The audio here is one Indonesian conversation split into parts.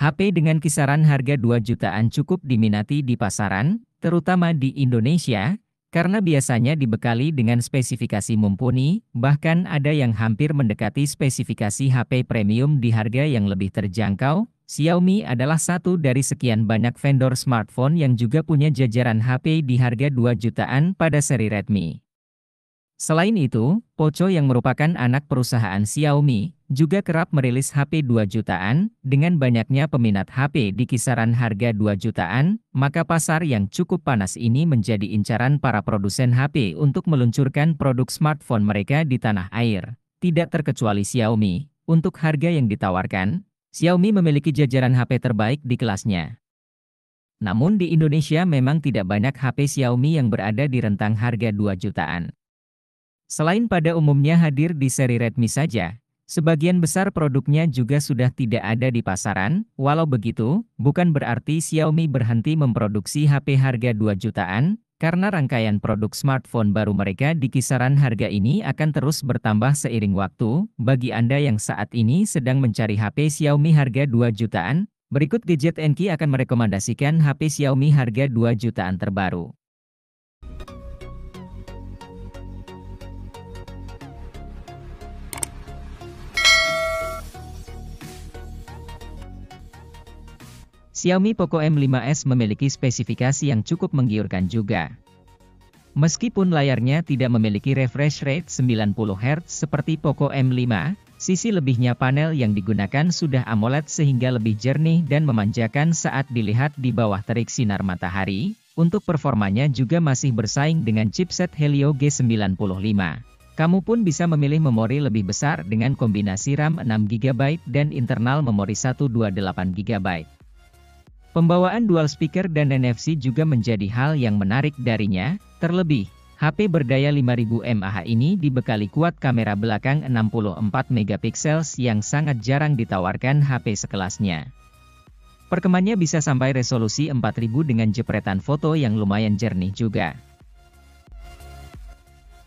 HP dengan kisaran harga 2 jutaan cukup diminati di pasaran, terutama di Indonesia, karena biasanya dibekali dengan spesifikasi mumpuni, bahkan ada yang hampir mendekati spesifikasi HP premium di harga yang lebih terjangkau. Xiaomi adalah satu dari sekian banyak vendor smartphone yang juga punya jajaran HP di harga 2 jutaan pada seri Redmi. Selain itu, Poco yang merupakan anak perusahaan Xiaomi, juga kerap merilis HP 2 jutaan, dengan banyaknya peminat HP di kisaran harga 2 jutaan, maka pasar yang cukup panas ini menjadi incaran para produsen HP untuk meluncurkan produk smartphone mereka di tanah air. Tidak terkecuali Xiaomi, untuk harga yang ditawarkan, Xiaomi memiliki jajaran HP terbaik di kelasnya. Namun di Indonesia memang tidak banyak HP Xiaomi yang berada di rentang harga 2 jutaan. Selain pada umumnya hadir di seri Redmi saja, Sebagian besar produknya juga sudah tidak ada di pasaran, walau begitu, bukan berarti Xiaomi berhenti memproduksi HP harga 2 jutaan, karena rangkaian produk smartphone baru mereka di kisaran harga ini akan terus bertambah seiring waktu. Bagi Anda yang saat ini sedang mencari HP Xiaomi harga 2 jutaan, berikut Gadget Enki akan merekomendasikan HP Xiaomi harga 2 jutaan terbaru. Xiaomi Poco M5s memiliki spesifikasi yang cukup menggiurkan juga. Meskipun layarnya tidak memiliki refresh rate 90Hz seperti Poco M5, sisi lebihnya panel yang digunakan sudah AMOLED sehingga lebih jernih dan memanjakan saat dilihat di bawah terik sinar matahari, untuk performanya juga masih bersaing dengan chipset Helio G95. Kamu pun bisa memilih memori lebih besar dengan kombinasi RAM 6GB dan internal memori 128GB. Pembawaan dual speaker dan NFC juga menjadi hal yang menarik darinya, terlebih, HP berdaya 5000 mAh ini dibekali kuat kamera belakang 64 mp yang sangat jarang ditawarkan HP sekelasnya. Perkemannya bisa sampai resolusi 4000 dengan jepretan foto yang lumayan jernih juga.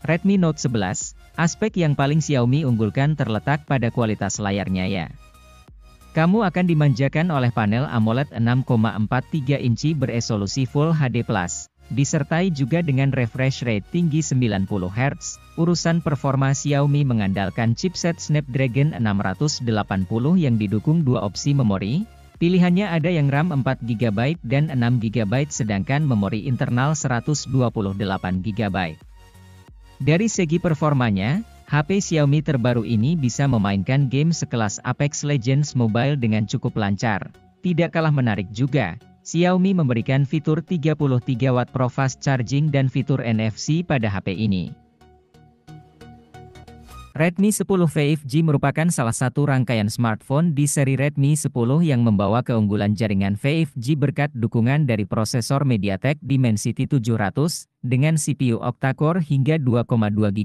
Redmi Note 11, aspek yang paling Xiaomi unggulkan terletak pada kualitas layarnya ya. Kamu akan dimanjakan oleh panel AMOLED 6,43 inci beresolusi Full HD+, disertai juga dengan refresh rate tinggi 90Hz. Urusan performa Xiaomi mengandalkan chipset Snapdragon 680 yang didukung dua opsi memori, Pilihannya ada yang RAM 4GB dan 6GB sedangkan memori internal 128GB. Dari segi performanya, HP Xiaomi terbaru ini bisa memainkan game sekelas Apex Legends Mobile dengan cukup lancar. Tidak kalah menarik juga, Xiaomi memberikan fitur 33 watt Pro Fast Charging dan fitur NFC pada HP ini. Redmi 10 5G merupakan salah satu rangkaian smartphone di seri Redmi 10 yang membawa keunggulan jaringan 5G berkat dukungan dari prosesor MediaTek Dimensity 700 dengan CPU octa-core hingga 2,2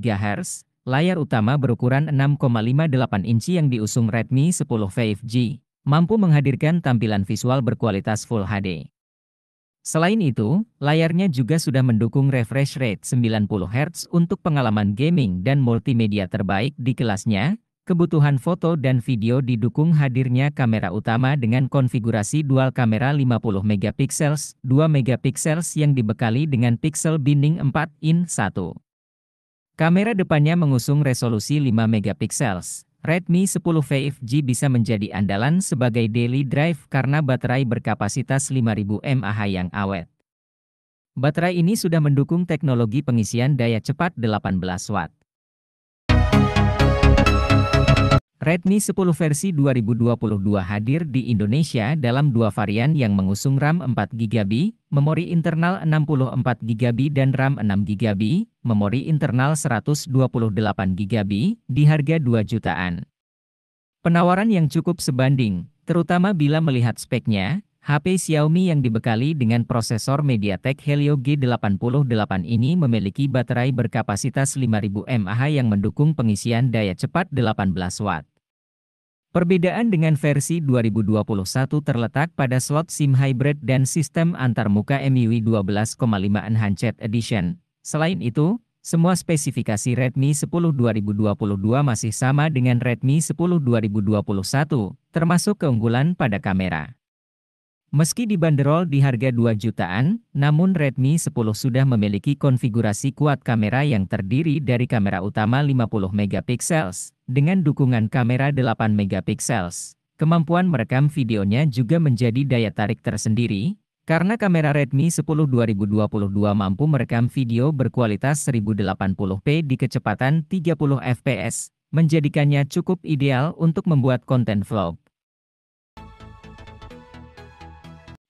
GHz, Layar utama berukuran 6,58 inci yang diusung Redmi 10 5G mampu menghadirkan tampilan visual berkualitas Full HD. Selain itu, layarnya juga sudah mendukung refresh rate 90 Hz untuk pengalaman gaming dan multimedia terbaik di kelasnya. Kebutuhan foto dan video didukung hadirnya kamera utama dengan konfigurasi dual kamera 50 MP, 2 MP yang dibekali dengan pixel binding 4 in 1. Kamera depannya mengusung resolusi 5 megapixels. Redmi 10 5G bisa menjadi andalan sebagai daily drive karena baterai berkapasitas 5000 mAh yang awet. Baterai ini sudah mendukung teknologi pengisian daya cepat 18 watt. Redmi 10 versi 2022 hadir di Indonesia dalam dua varian yang mengusung RAM 4GB, memori internal 64GB dan RAM 6GB, memori internal 128GB di harga 2 jutaan. Penawaran yang cukup sebanding, terutama bila melihat speknya, HP Xiaomi yang dibekali dengan prosesor MediaTek Helio G88 ini memiliki baterai berkapasitas 5000 mAh yang mendukung pengisian daya cepat 18 watt. Perbedaan dengan versi 2021 terletak pada slot SIM hybrid dan sistem antarmuka MIUI 12,5 Enhanced Edition, Selain itu, semua spesifikasi Redmi 10 2022 masih sama dengan Redmi 10 2021, termasuk keunggulan pada kamera. Meski dibanderol di harga 2 jutaan, namun Redmi 10 sudah memiliki konfigurasi kuat kamera yang terdiri dari kamera utama 50 megapixels dengan dukungan kamera 8 megapixels. Kemampuan merekam videonya juga menjadi daya tarik tersendiri, karena kamera Redmi 10 2022 mampu merekam video berkualitas 1080p di kecepatan 30 fps, menjadikannya cukup ideal untuk membuat konten vlog.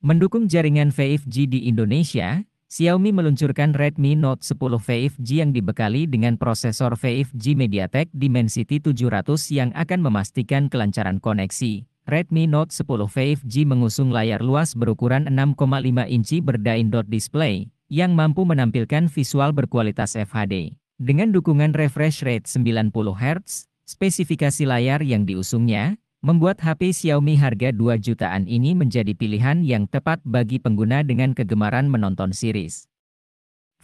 Mendukung jaringan 5G di Indonesia, Xiaomi meluncurkan Redmi Note 10 5G yang dibekali dengan prosesor 5G MediaTek Dimensity 700 yang akan memastikan kelancaran koneksi. Redmi Note 10 5G mengusung layar luas berukuran 6,5 inci berdain dot display, yang mampu menampilkan visual berkualitas FHD. Dengan dukungan refresh rate 90 Hz, spesifikasi layar yang diusungnya, membuat HP Xiaomi harga 2 jutaan ini menjadi pilihan yang tepat bagi pengguna dengan kegemaran menonton series.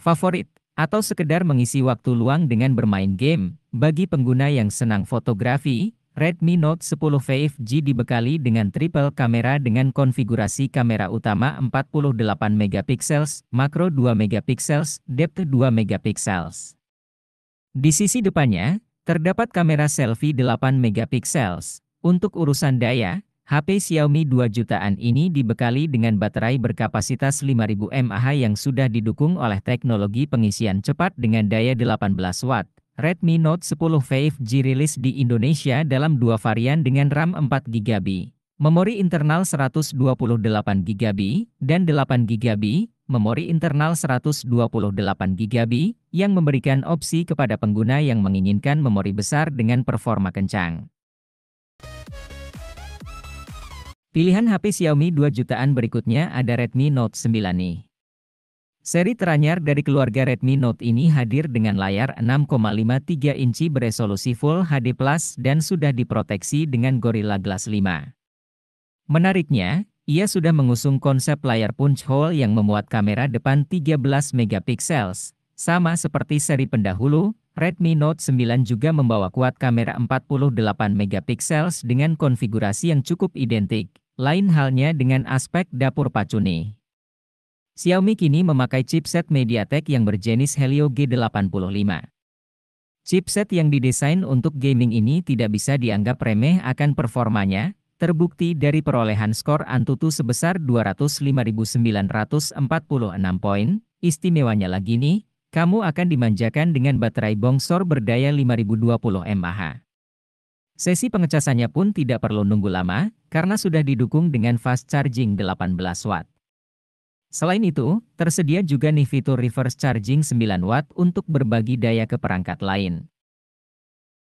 Favorit atau sekedar mengisi waktu luang dengan bermain game, bagi pengguna yang senang fotografi, Redmi Note 10 5G dibekali dengan triple kamera dengan konfigurasi kamera utama 48 MP, makro 2 MP, depth 2 MP. Di sisi depannya, terdapat kamera selfie 8 MP. Untuk urusan daya, HP Xiaomi 2 jutaan ini dibekali dengan baterai berkapasitas 5000 mAh yang sudah didukung oleh teknologi pengisian cepat dengan daya 18 Watt Redmi Note 10 5G rilis di Indonesia dalam dua varian dengan RAM 4 GB, memori internal 128 GB dan 8 GB, memori internal 128 GB yang memberikan opsi kepada pengguna yang menginginkan memori besar dengan performa kencang. Pilihan HP Xiaomi 2 jutaan berikutnya ada Redmi Note 9 nih. Seri teranyar dari keluarga Redmi Note ini hadir dengan layar 6,53 inci beresolusi Full HD+, dan sudah diproteksi dengan Gorilla Glass 5. Menariknya, ia sudah mengusung konsep layar punch hole yang memuat kamera depan 13MP, sama seperti seri pendahulu, Redmi Note 9 juga membawa kuat kamera 48MP dengan konfigurasi yang cukup identik, lain halnya dengan aspek dapur pacuni. Xiaomi kini memakai chipset MediaTek yang berjenis Helio G85. Chipset yang didesain untuk gaming ini tidak bisa dianggap remeh akan performanya, terbukti dari perolehan skor Antutu sebesar 205.946 poin, istimewanya lagi nih, kamu akan dimanjakan dengan baterai bongsor berdaya 5020 mAh. Sesi pengecasannya pun tidak perlu nunggu lama, karena sudah didukung dengan fast charging 18 watt. Selain itu, tersedia juga nih fitur reverse charging 9 watt untuk berbagi daya ke perangkat lain.